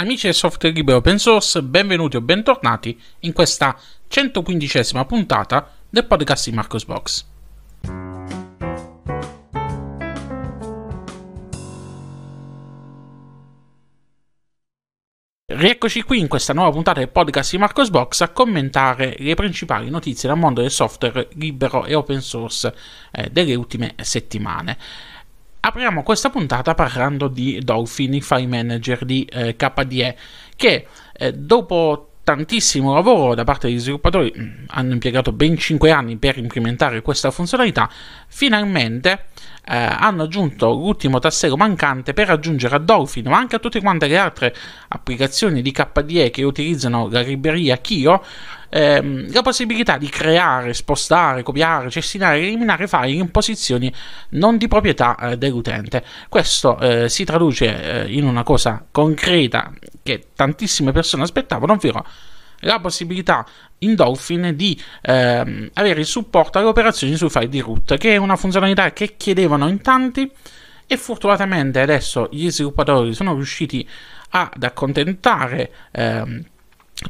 Amici del software libero open source, benvenuti o bentornati in questa 115esima puntata del podcast di Marcos Box. Rieccoci qui in questa nuova puntata del podcast di Marcos Box a commentare le principali notizie dal mondo del software libero e open source eh, delle ultime settimane apriamo questa puntata parlando di Dolphin, il file manager di eh, KDE, che eh, dopo tantissimo lavoro da parte degli sviluppatori, mh, mm, hanno impiegato ben 5 anni per implementare questa funzionalità, finalmente eh, hanno aggiunto l'ultimo tassello mancante per aggiungere a Dolphin, ma anche a tutte quante le altre applicazioni di KDE che utilizzano la libreria Kio, ehm, la possibilità di creare, spostare, copiare, cestinare e eliminare file in posizioni non di proprietà eh, dell'utente. Questo eh, si traduce eh, in una cosa concreta che tantissime persone aspettavano, ovvero la possibilità in Dolphin di ehm, avere il supporto alle operazioni sui file di root, che è una funzionalità che chiedevano in tanti e fortunatamente adesso gli sviluppatori sono riusciti ad accontentare ehm,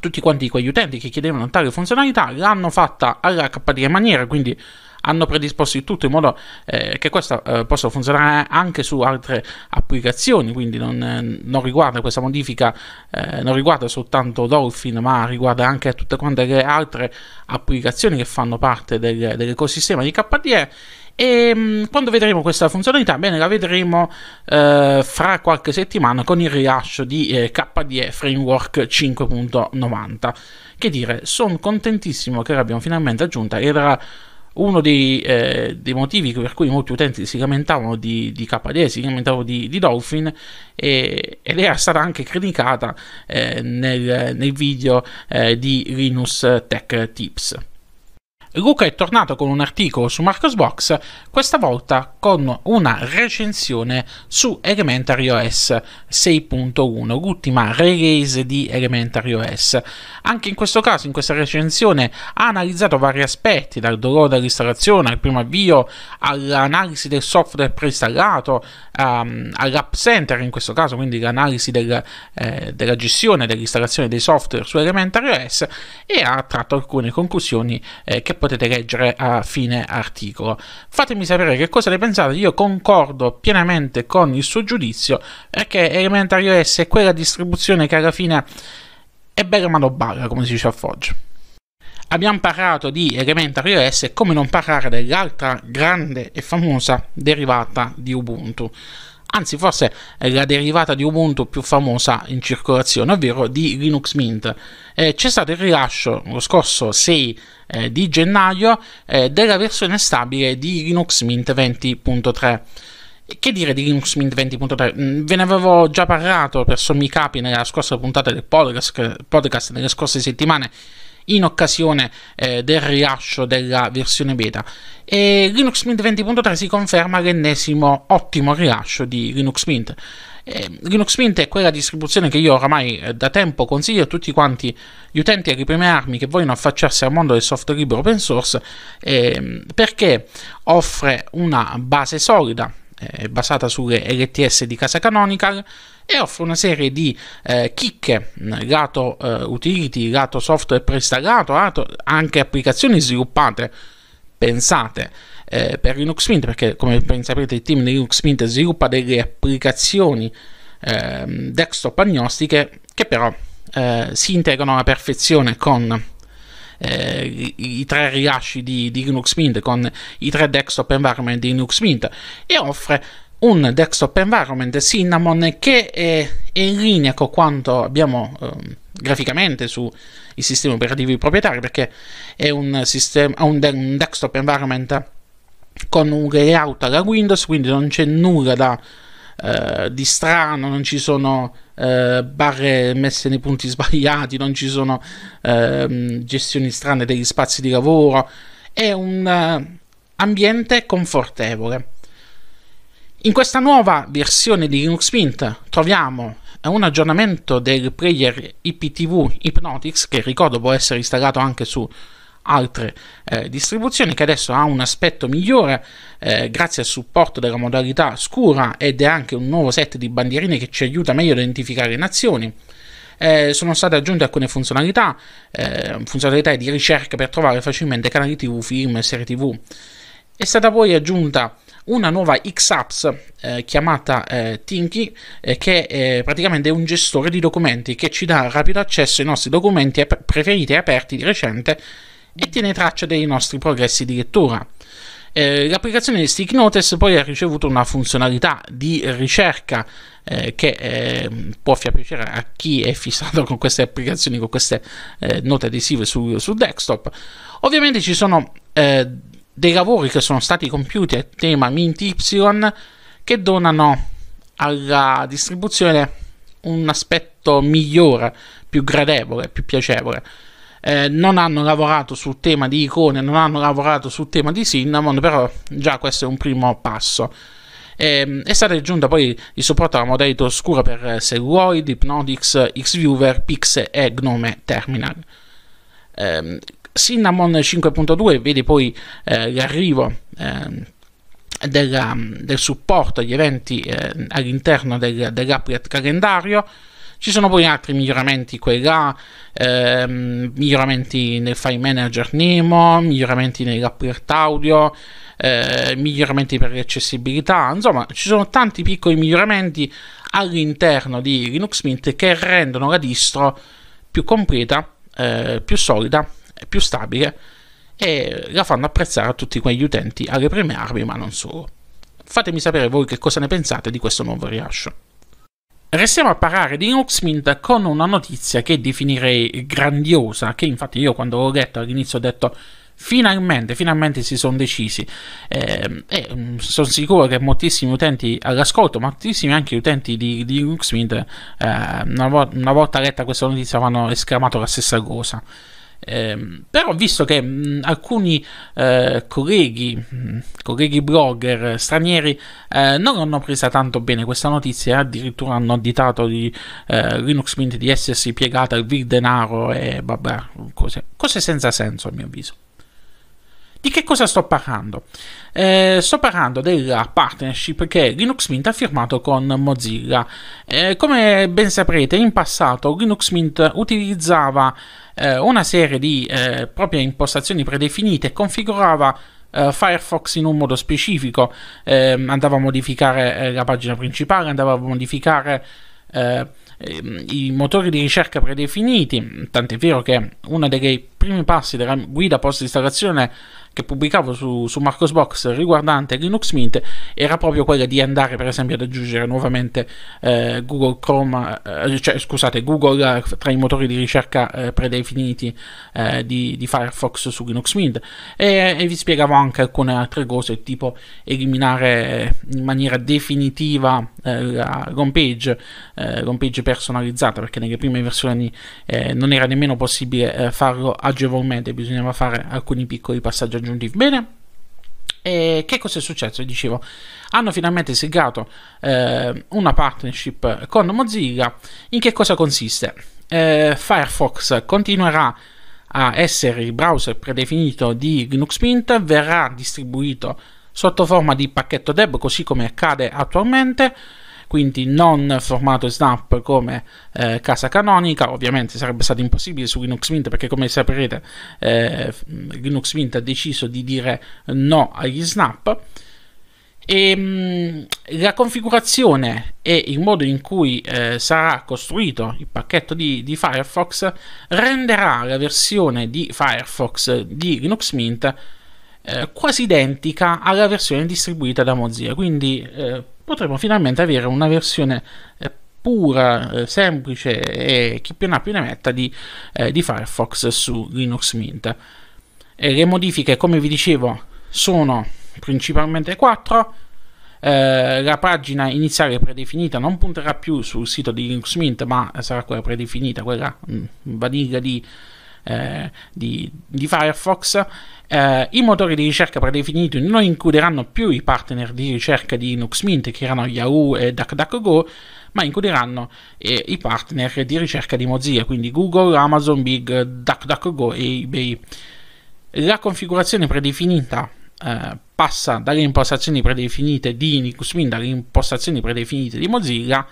tutti quanti quegli utenti che chiedevano tale funzionalità l'hanno fatta alla KDE maniera, quindi hanno predisposto il tutto in modo eh, che questa eh, possa funzionare anche su altre applicazioni, quindi non, eh, non riguarda questa modifica, eh, non riguarda soltanto Dolphin, ma riguarda anche tutte quante le altre applicazioni che fanno parte del, dell'ecosistema di KDE e ehm, quando vedremo questa funzionalità? Bene, la vedremo eh, fra qualche settimana con il rilascio di eh, KDE Framework 5.90. Che dire, sono contentissimo che l'abbiamo finalmente aggiunta ed era uno dei, eh, dei, motivi per cui molti utenti si lamentavano di, di KDE, si lamentavano di, di Dolphin e, ed era stata anche criticata eh, nel, nel, video eh, di Linus Tech Tips. Luca è tornato con un articolo su Marcosbox, questa volta con una recensione su Elementary OS 6.1, l'ultima release di Elementary OS. Anche in questo caso, in questa recensione, ha analizzato vari aspetti, dal dolore dell'installazione, al primo avvio, all'analisi del software preinstallato, um, all'app center in questo caso, quindi l'analisi del, eh, della gestione dell'installazione dei software su Elementary OS e ha tratto alcune conclusioni eh, che potete leggere a fine articolo. Fatemi sapere che cosa ne pensate, io concordo pienamente con il suo giudizio perché Elementary OS è quella distribuzione che alla fine è bella ma non balla, come si dice a Foggia. Abbiamo parlato di Elementary OS e come non parlare dell'altra grande e famosa derivata di Ubuntu anzi forse è la derivata di Ubuntu più famosa in circolazione, ovvero di Linux Mint. Eh, c'è stato il rilascio lo scorso 6 eh, di gennaio eh, della versione stabile di Linux Mint 20.3. Che dire di Linux Mint 20.3? Mm, ve ne avevo già parlato per sommi capi nella scorsa puntata del podcast, podcast nelle scorse settimane in occasione eh, del rilascio della versione beta. E Linux Mint 20.3 si conferma l'ennesimo ottimo rilascio di Linux Mint. Eh, Linux Mint è quella distribuzione che io oramai eh, da tempo consiglio a tutti quanti gli utenti e le prime armi che vogliono affacciarsi al mondo del software libero open source eh, perché offre una base solida eh, basata sulle LTS di casa Canonical e offre una serie di eh, chicche lato mm, eh, utility, lato software preinstallato, lato anche applicazioni sviluppate, pensate eh, per Linux Mint, perché come ben sapete il team di Linux Mint sviluppa delle applicazioni ehm, desktop agnostiche che però eh, si integrano alla perfezione con eh, i tre rilasci di, di, Linux Mint con i tre desktop environment di Linux Mint e offre un desktop environment Cinnamon che è, in linea con quanto abbiamo eh, graficamente sui sistemi operativi proprietari perché è un, sistema, un, de- un desktop environment con un layout alla Windows quindi non c'è nulla da Uh, di strano, non ci sono uh, barre messe nei punti sbagliati, non ci sono uh, gestioni strane degli spazi di lavoro. È un eh, ambiente confortevole. In questa nuova versione di Linux Mint troviamo un aggiornamento del player IPTV Hypnotics che ricordo può essere installato anche su altre eh, distribuzioni che adesso ha un aspetto migliore eh, grazie al supporto della modalità scura ed è anche un nuovo set di bandierine che ci aiuta meglio a identificare le nazioni. Eh, sono state aggiunte alcune funzionalità, eh, funzionalità di ricerca per trovare facilmente canali TV, film, serie TV. È stata poi aggiunta una nuova XApps eh, chiamata eh, Tinky, eh, che è eh, praticamente un gestore di documenti che ci dà rapido accesso ai nostri documenti ap- preferiti e aperti di recente e tiene traccia dei nostri progressi di lettura. Eh, l'applicazione Stick Notice poi ha ricevuto una funzionalità di ricerca eh, che ehm, può far piacere a chi è fissato con queste applicazioni, con queste note adesive su, su desktop. Ovviamente ci sono eh, dei lavori che sono stati compiuti a tema Mint Y che donano alla distribuzione un aspetto migliore, più gradevole, più piacevole. Eh, non hanno lavorato sul tema di icone, non hanno lavorato sul tema di Cinnamon, però già questo è un primo passo. Eh, è stata aggiunta poi il supporto alla modalità oscura per eh, Celluloid, Hypnotics, Xviewer, Pix e Gnome Terminal. Eh, Cinnamon 5.2 vede poi eh, l'arrivo eh, della, del supporto agli eventi eh, all'interno del, dell'upgrade calendario. Ci sono poi altri miglioramenti qua e là, ehm, miglioramenti nel file manager Nemo, miglioramenti nell'applet audio, eh, miglioramenti per l'accessibilità, insomma ci sono tanti piccoli miglioramenti all'interno di Linux Mint che rendono la distro più completa, eh, più solida più stabile e la fanno apprezzare a tutti quegli utenti alle prime armi, ma non solo. Fatemi sapere voi che cosa ne pensate di questo nuovo rilascio. Restiamo a parlare di Linux Mint con una notizia che definirei grandiosa, che infatti io quando l'ho letta all'inizio ho detto finalmente, finalmente si sono decisi eh, e mm, sono sicuro che moltissimi utenti all'ascolto, moltissimi anche utenti di, di Linux Mint eh, una, vo- una volta letta questa notizia hanno esclamato la stessa cosa. Ehm, però visto che mh, mm, alcuni eh, colleghi, mh, mm, colleghi blogger eh, stranieri eh, non hanno presa tanto bene questa notizia, addirittura hanno additato di eh, Linux Mint di essersi piegata al vil denaro e vabbè, cose, cose senza senso a mio avviso. Di che cosa sto parlando? Eh, sto parlando della partnership che Linux Mint ha firmato con Mozilla. Eh, come ben saprete, in passato Linux Mint utilizzava eh, una serie di eh, proprie impostazioni predefinite e configurava Uh, Firefox in un modo specifico, eh, andava a modificare eh, la pagina principale, andava a modificare eh, ehm, i motori di ricerca predefiniti, tant'è vero che uno dei primi passi della guida post installazione che pubblicavo su, su Marcosbox riguardante Linux Mint era proprio quella di andare per esempio ad aggiungere nuovamente eh, Google Chrome, eh, cioè, scusate, Google tra i motori di ricerca eh, predefiniti eh, di, di, Firefox su Linux Mint e, e, vi spiegavo anche alcune altre cose tipo eliminare in maniera definitiva eh, la home page, eh, home page personalizzata perché nelle prime versioni non era nemmeno possibile farlo agevolmente, bisognava fare alcuni piccoli passaggi aggiuntivi. Bene. E che cosa è successo? Dicevo, hanno finalmente siglato eh, una partnership con Mozilla. In che cosa consiste? Eh, Firefox continuerà a essere il browser predefinito di Linux Mint, verrà distribuito sotto forma di pacchetto deb, così come accade attualmente quindi non formato snap come eh, casa canonica, ovviamente sarebbe stato impossibile su Linux Mint perché come saprete eh, Linux Mint ha deciso di dire no agli snap. E, ehm, mh, la configurazione e il modo in cui eh, sarà costruito il pacchetto di, di, Firefox renderà la versione di Firefox di Linux Mint eh, quasi identica alla versione distribuita da Mozilla, quindi eh, potremo finalmente avere una versione eh, pura, eh, semplice e chi più ne ha più ne metta di, eh, di Firefox su Linux Mint. E le modifiche, come vi dicevo, sono principalmente quattro. Eh, la pagina iniziale predefinita non punterà più sul sito di Linux Mint, ma sarà quella predefinita, quella mh, mm, vaniglia di eh, di, di, Firefox, eh, i motori di ricerca predefiniti non includeranno più i partner di ricerca di Linux Mint, che erano Yahoo e DuckDuckGo, ma includeranno eh, i partner di ricerca di Mozilla, quindi Google, Amazon, Big, DuckDuckGo e eBay. La configurazione predefinita eh, passa dalle impostazioni predefinite di Linux Mint alle impostazioni predefinite di Mozilla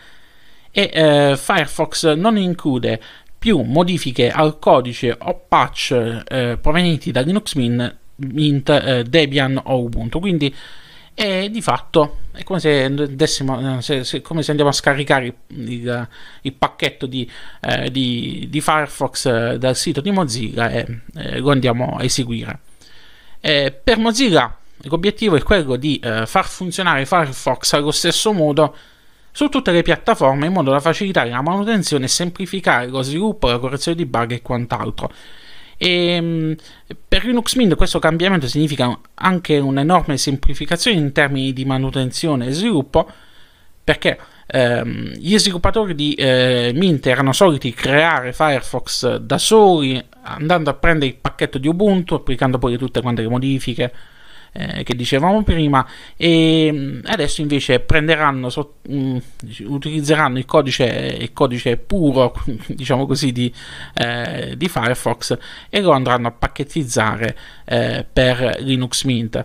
e eh, Firefox non include più modifiche al codice o patch eh, provenienti da Linux Mint, Mint eh, Debian o Ubuntu. Quindi è di fatto è come se, dessimo, eh, se, se, come se andiamo a scaricare il, il pacchetto di, eh, di, di, Firefox eh, dal sito di Mozilla e eh, lo andiamo a eseguire. per Mozilla l'obiettivo è quello di far funzionare Firefox allo stesso modo su tutte le piattaforme in modo da facilitare la manutenzione e semplificare lo sviluppo, la correzione di bug e quant'altro. E ehm, per Linux Mint questo cambiamento significa anche un'enorme semplificazione in termini di manutenzione e sviluppo, perché ehm, gli sviluppatori di eh, Mint erano soliti creare Firefox da soli, andando a prendere il pacchetto di Ubuntu, applicando poi tutte quante le modifiche eh, che dicevamo prima e mm, adesso invece prenderanno so, mh, mm, utilizzeranno il codice, eh, il codice puro diciamo così di, eh, di, Firefox e lo andranno a pacchettizzare eh, per Linux Mint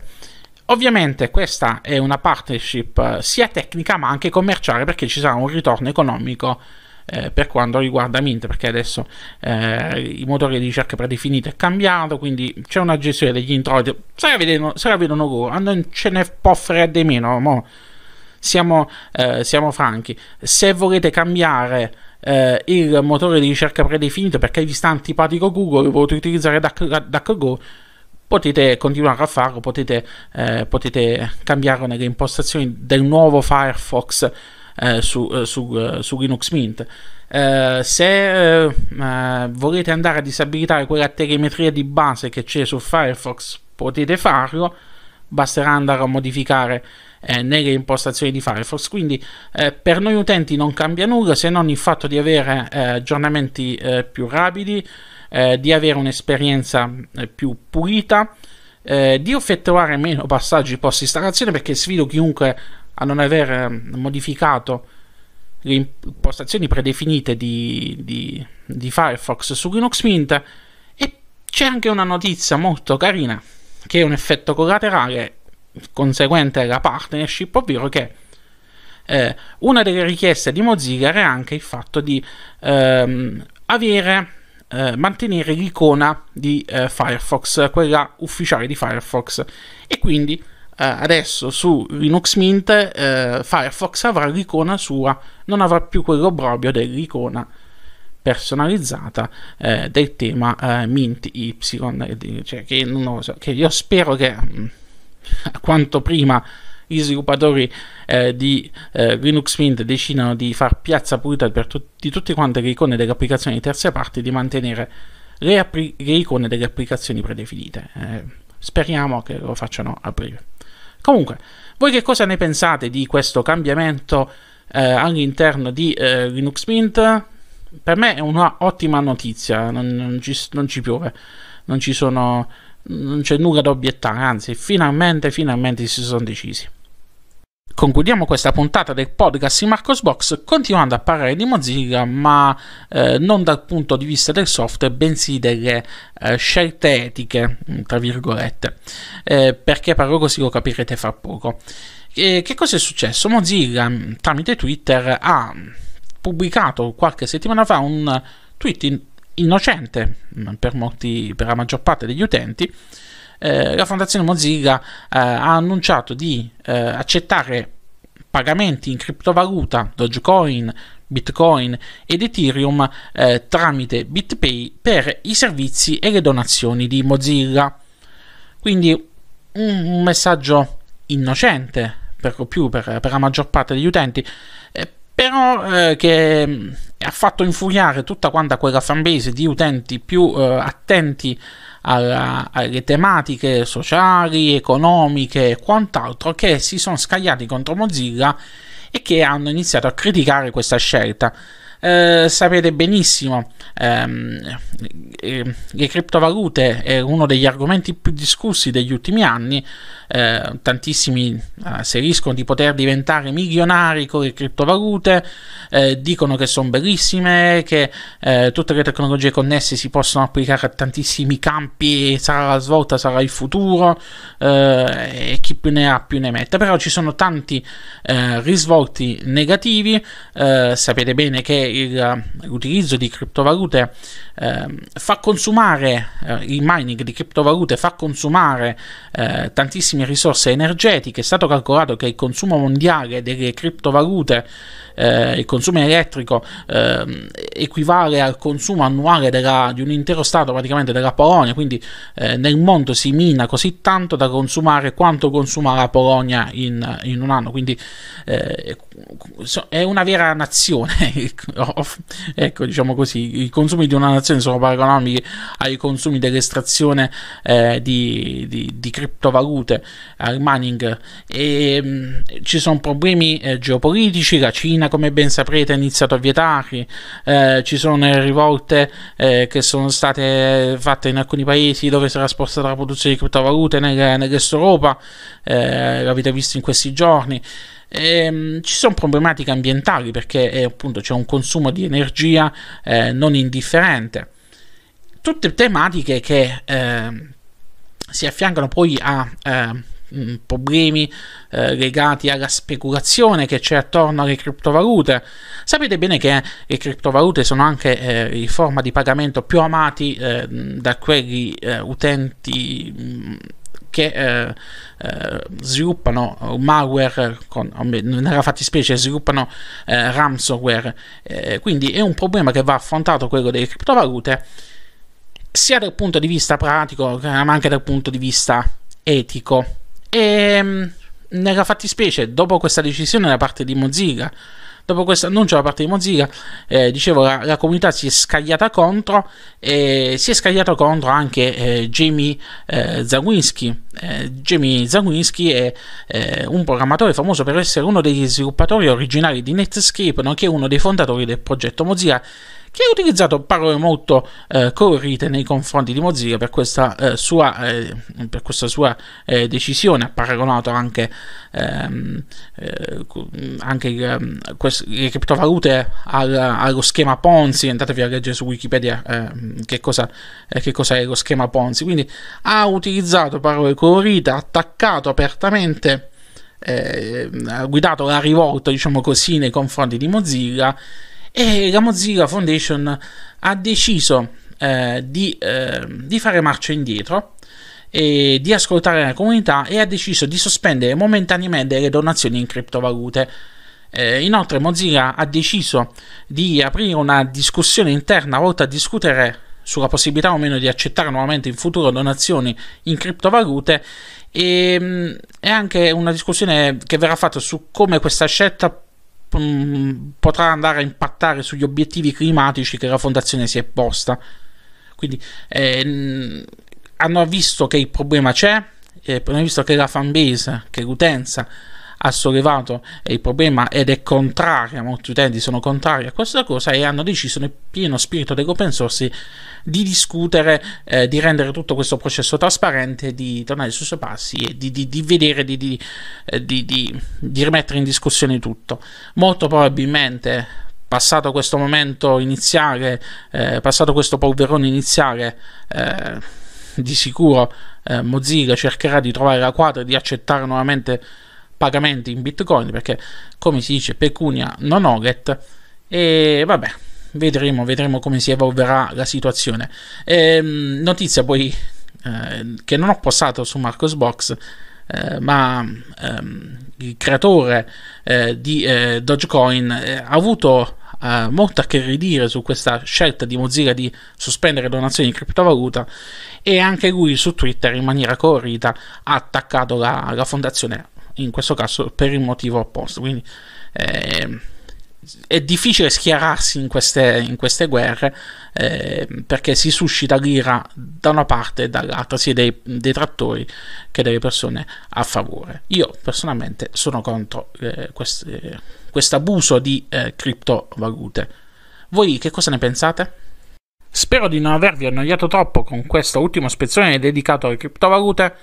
Ovviamente questa è una partnership eh, sia tecnica ma anche commerciale perché ci sarà un ritorno economico eh, per quanto riguarda Mint, perché adesso eh, il motore di ricerca predefinito è cambiato, quindi c'è una gestione degli introiti. Se la vedono loro, non ce ne può fare di meno, mo. Siamo, eh, siamo franchi. Se volete cambiare eh, il motore di ricerca predefinito perché vi sta antipatico Google, e volete utilizzare DuckDuckGo, potete continuare a farlo, potete, eh, potete cambiarlo nelle impostazioni del nuovo Firefox eh, su, eh, su, eh, su, Linux Mint. se volete andare a disabilitare quella telemetria di base che c'è su Firefox, potete farlo. Basterà andare a modificare nelle impostazioni di Firefox. Quindi eh, per noi utenti non cambia nulla se non il fatto di avere eh, aggiornamenti eh, più rapidi, di avere un'esperienza più pulita. di effettuare meno passaggi post installazione perché sfido chiunque a non aver ehm, modificato le impostazioni predefinite di, di, di Firefox su Linux Mint e c'è anche una notizia molto carina che è un effetto collaterale conseguente alla partnership, ovvero che eh, una delle richieste di Mozilla era anche il fatto di ehm, avere, eh, mantenere l'icona di eh, Firefox, quella ufficiale di Firefox, e quindi eh, adesso su Linux Mint eh, Firefox avrà l'icona sua, non avrà più quell'obbrobio dell'icona personalizzata eh, del tema eh, Mint Y, eh, cioè che, non lo so, che io spero che mh, mm, quanto prima gli sviluppatori eh, di eh, Linux Mint decidano di far piazza pulita per tu- di tutte quante le icone delle applicazioni di terze parti e di mantenere le, appri- le icone delle applicazioni predefinite. Eh. Speriamo che lo facciano a breve. Comunque, voi che cosa ne pensate di questo cambiamento eh, all'interno di eh, Linux Mint? Per me è un'ottima notizia, non, non, ci, non ci piove, non ci sono non c'è nulla da obiettare, anzi, finalmente, finalmente si sono decisi. Concludiamo questa puntata del podcast di Marcosbox continuando a parlare di Mozilla, ma eh, non dal punto di vista del software, bensì delle eh, scelte etiche, mm, tra virgolette. Eh, perché parlo così lo capirete fra poco. E, che cosa è successo? Mozilla, mm, tramite Twitter, ha mm, pubblicato qualche settimana fa un tweet in- innocente per, molti, per la maggior parte degli utenti eh, la fondazione Mozilla eh, ha annunciato di eh, accettare pagamenti in criptovaluta, Dogecoin, Bitcoin ed Ethereum eh, tramite BitPay per i servizi e le donazioni di Mozilla. Quindi un messaggio innocente per lo più per, per la maggior parte degli utenti, eh, però eh, che mm, ha fatto infuriare tutta quella fanbase di utenti più eh, attenti alla, alle tematiche sociali, economiche e quant'altro che si sono scagliati contro Mozilla e che hanno iniziato a criticare questa scelta. Eh, sapete benissimo, ehm, eh, le criptovalute è uno degli argomenti più discussi degli ultimi anni. Eh, tantissimi eh, asseriscono di poter diventare milionari con le criptovalute, dicono che sono bellissime, che tutte le tecnologie connesse si possono applicare a tantissimi campi, sarà la svolta, sarà il futuro e chi più ne ha più ne mette. Però ci sono tanti risvolti negativi, sapete bene che l'utilizzo eh, di criptovalute eh, fa consumare eh, il mining di criptovalute, fa consumare eh, tantissime risorse energetiche. È stato calcolato che il consumo mondiale delle criptovalute, eh, il consumo elettrico, ehm, equivale al consumo annuale della, di un intero Stato, praticamente della Polonia. Quindi eh, nel mondo si mina così tanto da consumare quanto consuma la Polonia in, in un anno. Quindi eh, è una vera nazione. Ecco, ecco, diciamo così, i consumi di una nazione transazioni sono paragonabili ai consumi dell'estrazione eh, di, di, di, criptovalute, al eh, mining. E, mh, mm, ci sono problemi eh, geopolitici, la Cina come ben saprete ha iniziato a vietarli, eh, ci sono rivolte eh, che sono state fatte in alcuni paesi dove si era spostata la produzione di criptovalute nel, nell'est Europa, l'avete visto in questi giorni. Ehm, ci sono problematiche ambientali perché eh, appunto c'è un consumo di energia eh, non indifferente. Tutte tematiche che eh, si affiancano poi a ehm, mm, problemi eh, legati alla speculazione che c'è attorno alle criptovalute. Sapete bene che le criptovalute sono anche eh, in forma di pagamento più amati eh, da quelli eh, utenti mm, che eh, eh, sviluppano malware, con, nella fattispecie sviluppano eh, ransomware. Eh, quindi è un problema che va affrontato quello delle criptovalute sia dal punto di vista pratico eh, ma anche dal punto di vista etico. E ehm, nella fattispecie, dopo questa decisione da parte di Mozilla, Dopo questo annuncio da parte di Mozilla, eh, dicevo, la, la, comunità si è scagliata contro e si è scagliato contro anche eh, Jamie eh, Zawinski. Eh, Jamie Zawinski è eh, un programmatore famoso per essere uno degli sviluppatori originali di Netscape, nonché uno dei fondatori del progetto Mozilla che ha utilizzato parole molto eh, colorite nei confronti di Mozilla per questa eh, sua, eh, per questa sua eh, decisione. Ha paragonato anche, ehm, eh, anche il, ehm, quest- le criptovalute al, allo schema Ponzi. Andatevi a leggere su Wikipedia ehm, che cosa, che, cosa, è lo schema Ponzi. Quindi ha utilizzato parole colorite, ha attaccato apertamente. Eh, ha guidato la rivolta, diciamo così, nei confronti di Mozilla e la Mozilla Foundation ha deciso eh, di, eh, di, fare marcia indietro e di ascoltare la comunità e ha deciso di sospendere momentaneamente le donazioni in criptovalute. Eh, inoltre Mozilla ha deciso di aprire una discussione interna volta a discutere sulla possibilità o meno di accettare nuovamente in futuro donazioni in criptovalute e, mm, è anche una discussione che verrà fatta su come questa scelta Mm, potrà andare a impattare sugli obiettivi climatici che la fondazione si è posta. Quindi eh, hanno visto che il problema c'è, eh, hanno visto che la fanbase, che l'utenza ha sollevato il problema ed è contraria, molti utenti sono contrari a questa cosa e hanno deciso nel pieno spirito dell'open source di discutere, eh, di rendere tutto questo processo trasparente, di tornare sui suoi passi e di, di, di vedere, di, di, eh, rimettere in discussione tutto. Molto probabilmente, passato questo momento iniziale, eh, passato questo polverone iniziale, eh, di sicuro eh, Mozilla cercherà di trovare la quadra e di accettare nuovamente pagamenti in bitcoin perché come si dice pecunia non oget e vabbè vedremo, vedremo come si evolverà la situazione ehm, notizia poi eh, che non ho passato su Marcosbox eh, ma ehm, il creatore eh, di eh, Dogecoin eh, ha avuto eh, molto a che ridire su questa scelta di Mozilla di sospendere donazioni in criptovaluta e anche lui su Twitter in maniera colorita ha attaccato la, la fondazione in questo caso per il motivo opposto. Quindi eh, è difficile schierarsi in queste, in queste guerre eh, perché si suscita l'ira da una parte e dall'altra, sia dei detrattori che delle persone a favore. Io personalmente sono contro eh, questo eh, abuso di eh, criptovalute. Voi che cosa ne pensate? Spero di non avervi annoiato troppo con questo ultimo spezzone dedicato alle criptovalute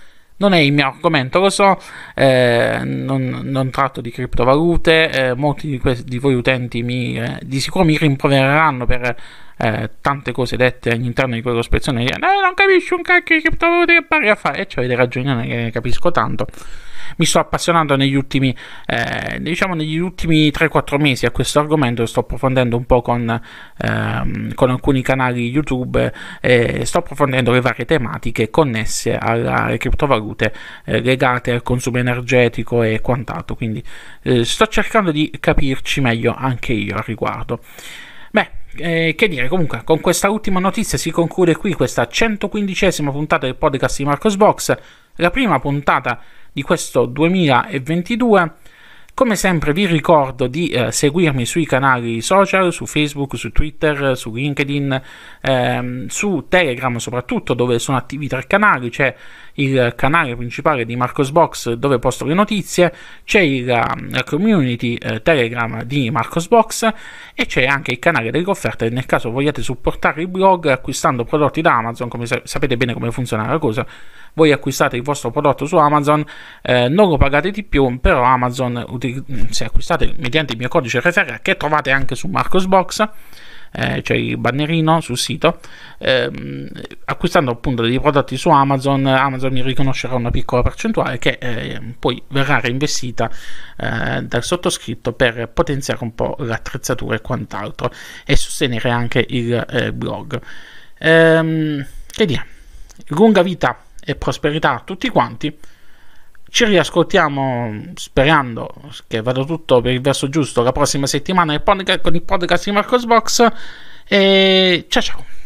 non è il mio argomento, lo so, eh, non, non, tratto di criptovalute, eh, molti di, que- di, voi utenti mi, eh, di sicuro mi rimprovereranno per eh, tante cose dette all'interno di quello spezzone, non capisci un cacchio di criptovalute che pari a fare, e cioè avete ragione, non capisco tanto mi sto appassionando negli ultimi, eh, diciamo negli ultimi 3-4 mesi a questo argomento, sto approfondendo un po' con, ehm, con alcuni canali YouTube, eh, sto approfondendo le varie tematiche connesse alla, alle criptovalute eh, legate al consumo energetico e quant'altro, quindi eh, sto cercando di capirci meglio anche io al riguardo. Beh, eh, che dire, comunque, con questa ultima notizia si conclude qui questa 115esima puntata del podcast di Marcos Box, la prima puntata di questo 2022 come sempre vi ricordo di eh, seguirmi sui canali social, su Facebook, su Twitter, su LinkedIn, ehm, su Telegram soprattutto dove sono attivi tre canali, c'è il canale principale di Marcosbox dove posto le notizie, c'è il, la ehm, community eh, Telegram di Marcosbox e c'è anche il canale delle offerte nel caso vogliate supportare il blog acquistando prodotti da Amazon, come sa- sapete bene come funziona la cosa, voi acquistate il vostro prodotto su Amazon, eh, non lo pagate di più, però Amazon utilizza se acquistate mediante il mio codice RFR che trovate anche su Marcosbox, eh, cioè il bannerino sul sito, ehm, acquistando appunto dei prodotti su Amazon, Amazon mi riconoscerà una piccola percentuale che eh, poi verrà reinvestita eh, dal sottoscritto per potenziare un po' l'attrezzatura e quant'altro e sostenere anche il eh, blog. Ehm, che dire, lunga vita e prosperità a tutti quanti. Ci riascoltiamo sperando che vada tutto per il verso giusto la prossima settimana con il podcast di Marcosbox. E ciao ciao!